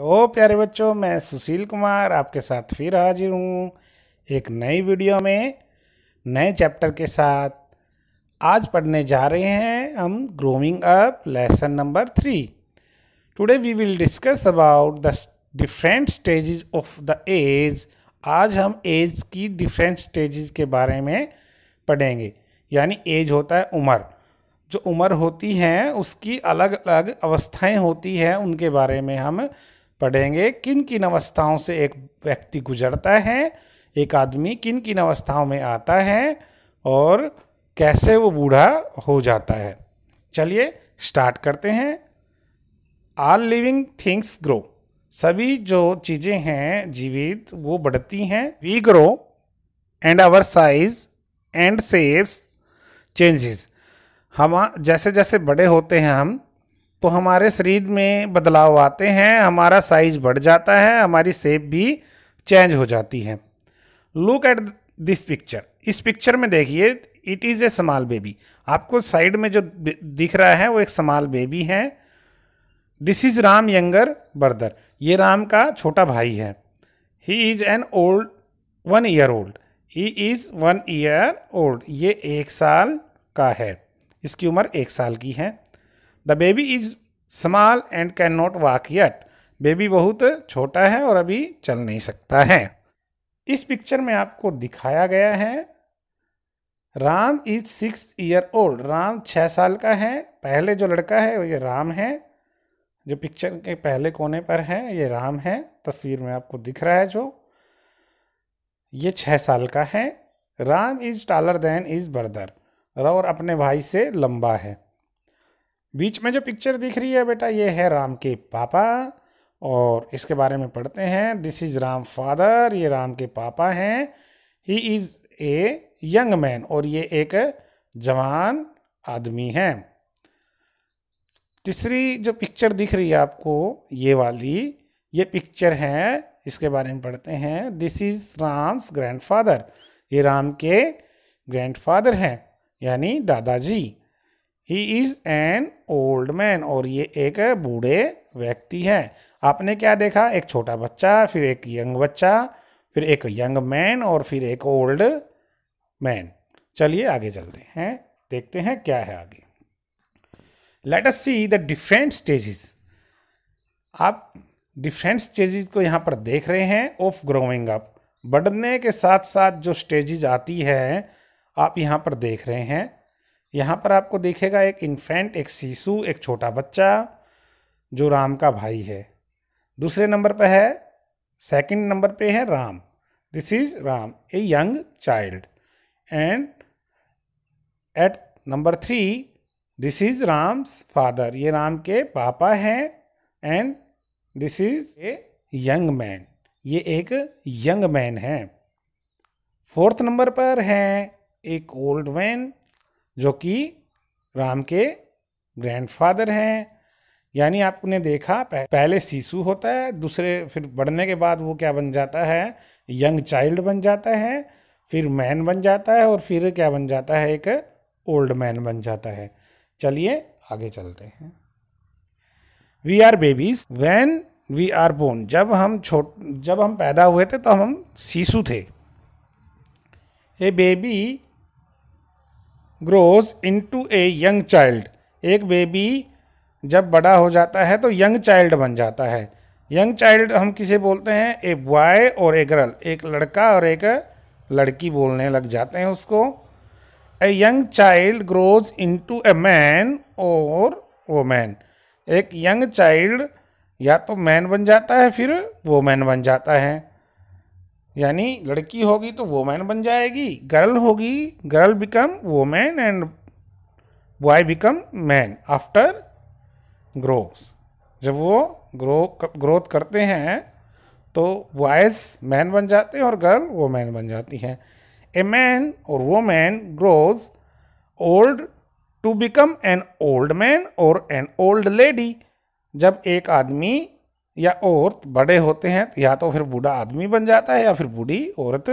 Hello प्यारे बच्चों मैं सुशील कुमार आपके साथ फिर हाजिर हूँ एक नई वीडियो में नए चैप्टर के साथ आज पढ़ने जा रहे हैं हम growing up lesson number three today we will discuss about the different stages of the age आज हम एज की डिफरेंट स्टेजेस के बारे में पढ़ेंगे यानी एज होता है उम्र जो उम्र होती हैं उसकी अलग अलग अवस्थाएं होती हैं उनके बारे में हम पढ़ेंगे किन किन अवस्थाओं से एक व्यक्ति गुजरता है एक आदमी किन किन अवस्थाओं में आता है और कैसे वो बूढ़ा हो जाता है चलिए स्टार्ट करते हैं आल लिविंग थिंग्स ग्रो सभी जो चीज़ें हैं जीवित वो बढ़ती हैं we grow and our size and shapes changes हम जैसे जैसे बड़े होते हैं हम तो हमारे शरीर में बदलाव आते हैं हमारा साइज बढ़ जाता है हमारी सेप भी चेंज हो जाती है लुक एट दिस पिक्चर इस पिक्चर में देखिए it is a small baby आपको साइड में जो दिख रहा है वो एक स्मॉल बेबी है this is Ram younger brother ये राम का छोटा भाई है he is an old one year old he is one year old ये एक साल का है इसकी उम्र एक साल की है the baby is small and can not walk yet baby बहुत छोटा है और अभी चल नहीं सकता है इस पिक्चर में आपको दिखाया गया है Ram is six year old Ram छः साल का है पहले जो लड़का है वो ये राम है जो पिक्चर के पहले कोने पर है ये राम है तस्वीर में आपको दिख रहा है जो ये छः साल का है Ram is taller than is brother और अपने भाई से लंबा है बीच में जो पिक्चर दिख रही है बेटा ये है राम के पापा और इसके बारे में पढ़ते हैं दिस इज़ राम फादर ये राम के पापा हैं he is a young man और ये एक जवान आदमी हैं तीसरी जो पिक्चर दिख रही है आपको ये वाली ये पिक्चर है इसके बारे में पढ़ते हैं दिस इज़ राम्स ग्रैंडफादर ये राम के ग्रैंडफादर हैं यानी दादाजी he is an old man और ये एक बूढ़े व्यक्ति है आपने क्या देखा एक छोटा बच्चा फिर एक यंग बच्चा फिर एक यंग मैन और फिर एक ओल्ड मैन चलिए आगे चलते हैं देखते हैं क्या है आगे let us see the different stages आप डिफरेंट स्टेजेस को यहाँ पर देख रहे हैं ऑफ ग्रोइंग अप बढ़ने के साथ साथ जो स्टेजेस आती है आप यहाँ पर देख रहे हैं यहाँ पर आपको देखेगा एक इन्फेंट एक शिशु एक छोटा बच्चा जो राम का भाई है दूसरे नंबर पर है सेकंड नंबर पे है Ram this is Ram a young child and at number three this is Ram's father ये राम के पापा हैं and this is a young man ये एक यंग मैन है फोर्थ नंबर पर हैं एक ओल्ड मैन जो कि राम के ग्रैंडफादर हैं यानी आपने देखा पहले शिशु होता है दूसरे फिर बढ़ने के बाद वो क्या बन जाता है यंग चाइल्ड बन जाता है फिर मैन बन जाता है और फिर क्या बन जाता है एक ओल्ड मैन बन जाता है चलिए आगे चलते हैं we are babies when we are born जब हम छोट जब हम पैदा हुए थे तो हम शिशु थे a baby grows into a young child एक बेबी जब बड़ा हो जाता है तो यंग चाइल्ड बन जाता है यंग चाइल्ड हम किसे बोलते हैं ए बॉय और ए गर्ल एक लड़का और एक लड़की बोलने लग जाते हैं उसको a young child grows to a man और मैन एक यंग चाइल्ड या तो मैन बन जाता है फिर मैन बन जाता है यानी लड़की होगी तो वोमैन बन जाएगी गर्ल होगी girl become woman and boy become man after growth जब वो ग्रो ग्रोथ करते हैं तो बॉयज़ मैन बन जाते हैं और गर्ल वोमैन बन जाती हैं ए मैन और woman grows old to become an old man और एन ओल्ड लेडी जब एक आदमी या औरत बड़े होते हैं तो या तो फिर बूढ़ा आदमी बन जाता है या फिर बूढ़ी औरत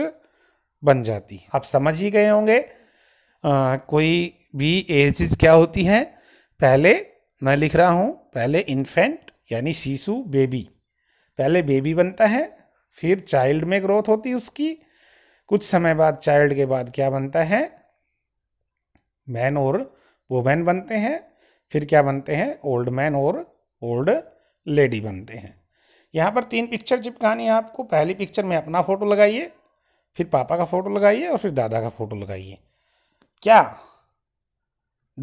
बन जाती है आप समझ ही गए होंगे कोई भी एजेस क्या होती हैं पहले मैं लिख रहा हूँ पहले इन्फेंट यानी शिशु बेबी पहले बेबी बनता है फिर चाइल्ड में ग्रोथ होती है उसकी कुछ समय बाद चाइल्ड के बाद क्या बनता है मैन और वोमैन बनते हैं फिर क्या बनते हैं ओल्ड मैन और ओल्ड लेडी बनते हैं यहाँ पर तीन पिक्चर चिपकानी है आपको पहली पिक्चर में अपना फ़ोटो लगाइए फिर पापा का फ़ोटो लगाइए और फिर दादा का फ़ोटो लगाइए क्या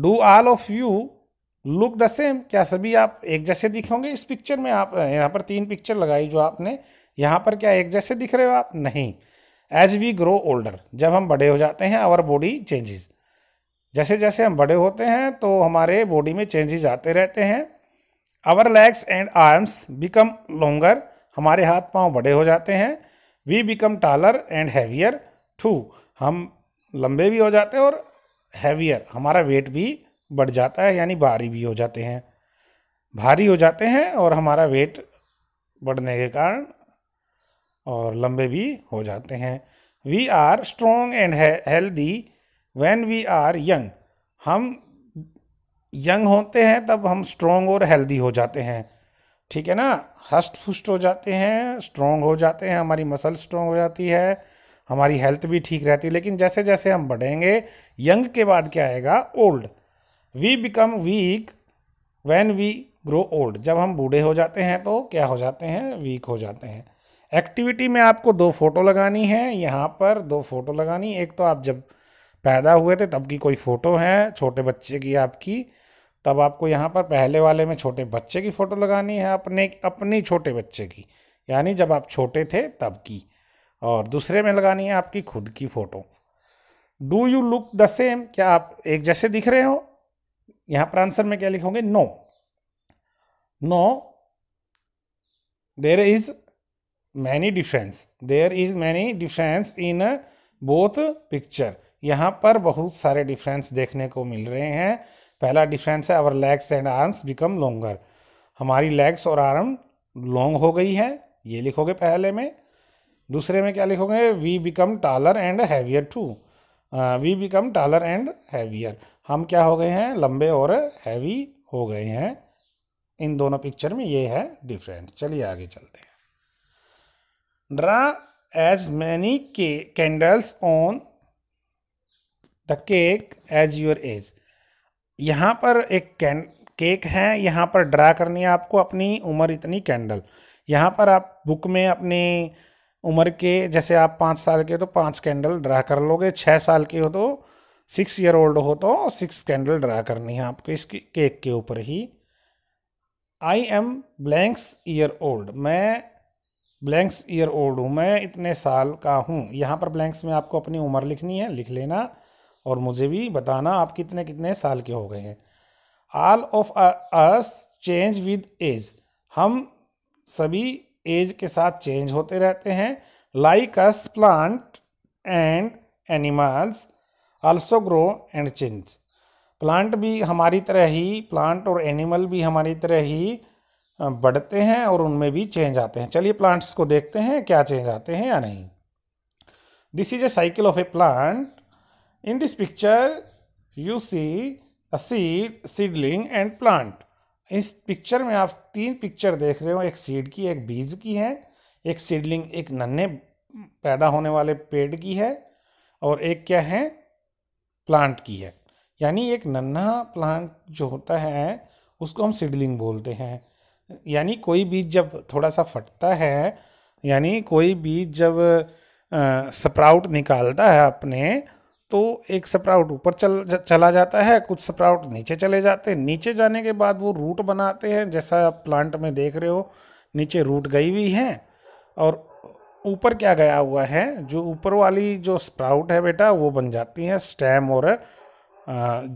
do all of you look the same क्या सभी आप एक जैसे दिखोगे इस पिक्चर में आप यहाँ पर तीन पिक्चर लगाई जो आपने यहाँ पर क्या एक जैसे दिख रहे हो आप नहीं एज वी ग्रो ओल्डर जब हम बड़े हो जाते हैं आवर बॉडी चेंजेस जैसे जैसे हम बड़े होते हैं तो हमारे बॉडी में चेंजेस आते रहते हैं our legs and arms become longer हमारे हाथ पांव बड़े हो जाते हैं we become taller and heavier too हम लंबे भी हो जाते हैं और हैवियर हमारा वेट भी बढ़ जाता है यानी भारी भी हो जाते हैं भारी हो जाते हैं और हमारा वेट बढ़ने के कारण और लंबे भी हो जाते हैं we are strong and healthy when we are young हम यंग होते हैं तब हम स्ट्रोंग और हेल्दी हो जाते हैं ठीक है ना हस्ट फुस्ट हो जाते हैं स्ट्रोंग हो जाते हैं हमारी मसल स्ट्रोंग हो जाती है हमारी हेल्थ भी ठीक रहती है लेकिन जैसे जैसे हम बढ़ेंगे यंग के बाद क्या आएगा old we become weak when we grow old जब हम बूढ़े हो जाते हैं तो क्या हो जाते हैं वीक हो जाते हैं एक्टिविटी में आपको दो फ़ोटो लगानी है यहाँ पर दो फ़ोटो लगानी एक तो आप जब पैदा हुए थे तब की कोई फ़ोटो है छोटे बच्चे की आपकी तब आपको यहाँ पर पहले वाले में छोटे बच्चे की फ़ोटो लगानी है अपने अपने छोटे बच्चे की यानी जब आप छोटे थे तब की और दूसरे में लगानी है आपकी खुद की photo do you look the same क्या आप एक जैसे दिख रहे हो यहाँ पर आंसर में क्या लिखोगे no no there is many difference there is many difference in both picture यहाँ पर बहुत सारे डिफरेंस देखने को मिल रहे हैं पहला डिफरेंस है our legs and arms become longer हमारी लेग्स और आर्म लॉन्ग हो गई है ये लिखोगे पहले में दूसरे में क्या लिखोगे we become taller and heavier too we become taller and heavier हम क्या हो गए हैं लंबे और हैवी हो गए हैं इन दोनों पिक्चर में ये है डिफरेंट चलिए आगे चलते हैं ड्रा एज मैनी के candles on the cake as your age यहाँ पर एक कैंड केक है यहाँ पर ड्रा करनी है आपको अपनी उम्र इतनी कैंडल यहाँ पर आप बुक में अपने उम्र के जैसे आप पाँच साल के हो तो पाँच कैंडल ड्रा कर लोगे छः साल के हो तो सिक्स ईयर ओल्ड हो तो सिक्स कैंडल ड्रा करनी है आपको इस केक के ऊपर ही I am blanks year old मैं ब्लैंक्स ईयर ओल्ड हूँ मैं इतने साल का हूँ यहाँ पर ब्लैंक्स में आपको अपनी उम्र लिखनी है लिख लेना और मुझे भी बताना आप कितने कितने साल के हो गए हैं all of us change with age हम सभी एज के साथ चेंज होते रहते हैं like us plant and animals also grow and change plant भी हमारी तरह ही प्लांट और एनिमल भी हमारी तरह ही बढ़ते हैं और उनमें भी चेंज आते हैं चलिए प्लांट्स को देखते हैं क्या चेंज आते हैं या नहीं this is a cycle of a plant In this picture, you see a seed, seedling and plant. इस पिक्चर में आप तीन पिक्चर देख रहे हो एक सीड की एक बीज की है एक सीडलिंग एक नन्हे पैदा होने वाले पेड़ की है और एक क्या है प्लांट की है यानी एक नन्हा प्लांट जो होता है उसको हम सीडलिंग बोलते हैं यानी कोई बीज जब थोड़ा सा फटता है यानी कोई बीज जब आ, स्प्राउट निकालता है अपने तो एक स्प्राउट ऊपर चल चला जाता है कुछ स्प्राउट नीचे चले जाते हैं नीचे जाने के बाद वो रूट बनाते हैं जैसा आप प्लांट में देख रहे हो नीचे रूट गई हुई है और ऊपर क्या गया हुआ है जो ऊपर वाली जो स्प्राउट है बेटा वो बन जाती है स्टेम और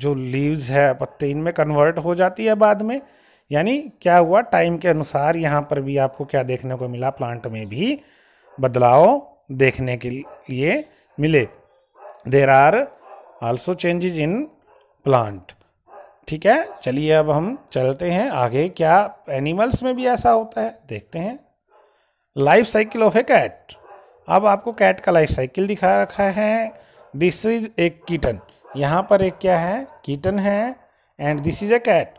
जो लीव्स है पत्ते इनमें कन्वर्ट हो जाती है बाद में यानी क्या हुआ टाइम के अनुसार यहाँ पर भी आपको क्या देखने को मिला प्लांट में भी बदलाव देखने के लिए मिले there are also changes in plant ठीक है चलिए अब हम चलते हैं आगे क्या एनिमल्स में भी ऐसा होता है देखते हैं life cycle of a cat अब आपको कैट का लाइफ साइकिल दिखा रखा है दिस इज ए कीटन यहाँ पर एक क्या है कीटन है and this is a cat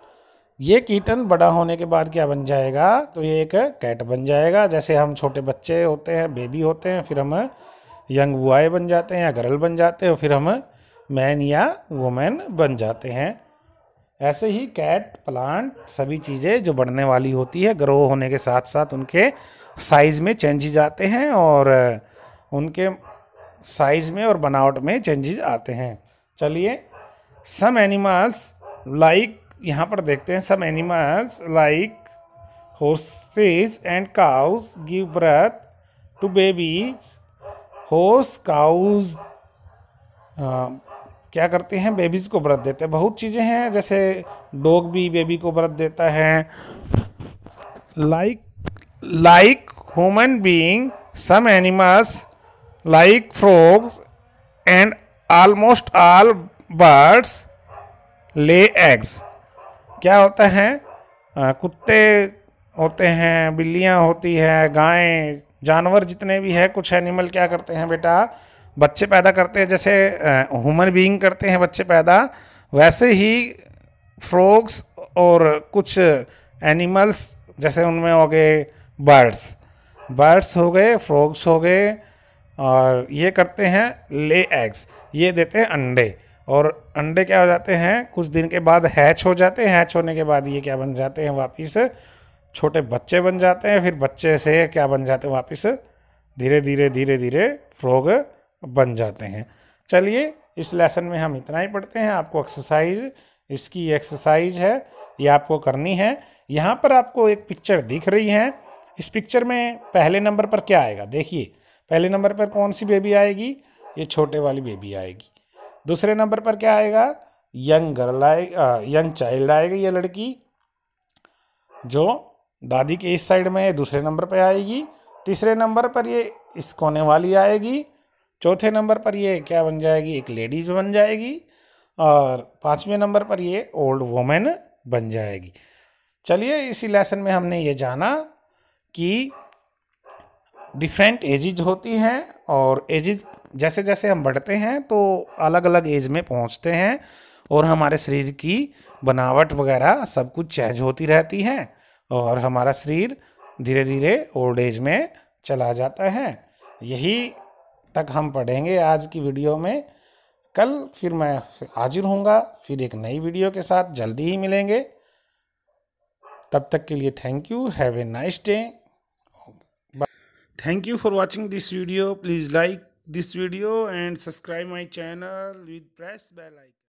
ये कीटन बड़ा होने के बाद क्या बन जाएगा तो ये एक कैट बन जाएगा जैसे हम छोटे बच्चे होते हैं बेबी होते हैं फिर हम यंग बॉय बन जाते हैं या गर्ल बन जाते हैं और फिर हम मैन या वुमेन बन जाते हैं ऐसे ही कैट प्लांट सभी चीज़ें जो बढ़ने वाली होती है ग्रो होने के साथ साथ उनके साइज़ में चेंजेज आते हैं और उनके साइज़ में और बनावट में चेंजेज आते हैं चलिए सम एनिमल्स लाइक यहाँ पर देखते हैं some animals like horses and cows give birth to babies horses cows क्या करते हैं बेबीज़ को व्रत देते हैं बहुत चीज़ें हैं जैसे डॉग भी बेबी को व्रत देता है like like human being some animals like frogs and almost all birds lay eggs क्या होता है कुत्ते होते हैं बिल्लियाँ होती है गायें जानवर जितने भी है कुछ एनिमल क्या करते हैं बेटा बच्चे पैदा करते हैं जैसे ह्यूमन बीइंग करते हैं बच्चे पैदा वैसे ही फ्रॉग्स और कुछ एनिमल्स जैसे उनमें हो गए बर्ड्स बर्ड्स हो गए फ्रॉग्स हो गए और ये करते हैं ले एग्स ये देते हैं अंडे और अंडे क्या हो जाते हैं कुछ दिन के बाद हैच हो जाते हैं हैच होने के बाद ये क्या बन जाते हैं वापिस छोटे बच्चे बन जाते हैं फिर बच्चे से क्या बन जाते हैं वापस धीरे धीरे धीरे धीरे फ्रॉग बन जाते हैं चलिए इस लेसन में हम इतना ही पढ़ते हैं आपको एक्सरसाइज इसकी एक्सरसाइज है ये आपको करनी है यहाँ पर आपको एक पिक्चर दिख रही है इस पिक्चर में पहले नंबर पर क्या आएगा देखिए पहले नंबर पर कौन सी बेबी आएगी ये छोटे वाली बेबी आएगी दूसरे नंबर पर क्या आएगा यंग गर्ल आए यंग चाइल्ड आएगी ये लड़की जो दादी के इस साइड में दूसरे नंबर पर आएगी तीसरे नंबर पर ये इस कोने वाली आएगी चौथे नंबर पर ये क्या बन जाएगी एक लेडीज बन जाएगी और पाँचवें नंबर पर ये ओल्ड वोमेन बन जाएगी चलिए इसी लेसन में हमने ये जाना कि डिफरेंट एजिज होती हैं और एजिज जैसे जैसे हम बढ़ते हैं तो अलग अलग एज में पहुंचते हैं और हमारे शरीर की बनावट वगैरह सब कुछ चेंज होती रहती हैं और हमारा शरीर धीरे धीरे ओल्ड एज में चला जाता है यही तक हम पढ़ेंगे आज की वीडियो में कल फिर मैं हाजिर हूँगा फिर एक नई वीडियो के साथ जल्दी ही मिलेंगे तब तक के लिए thank you have a nice day thank you for watching this video please like this video and subscribe my channel with press bell icon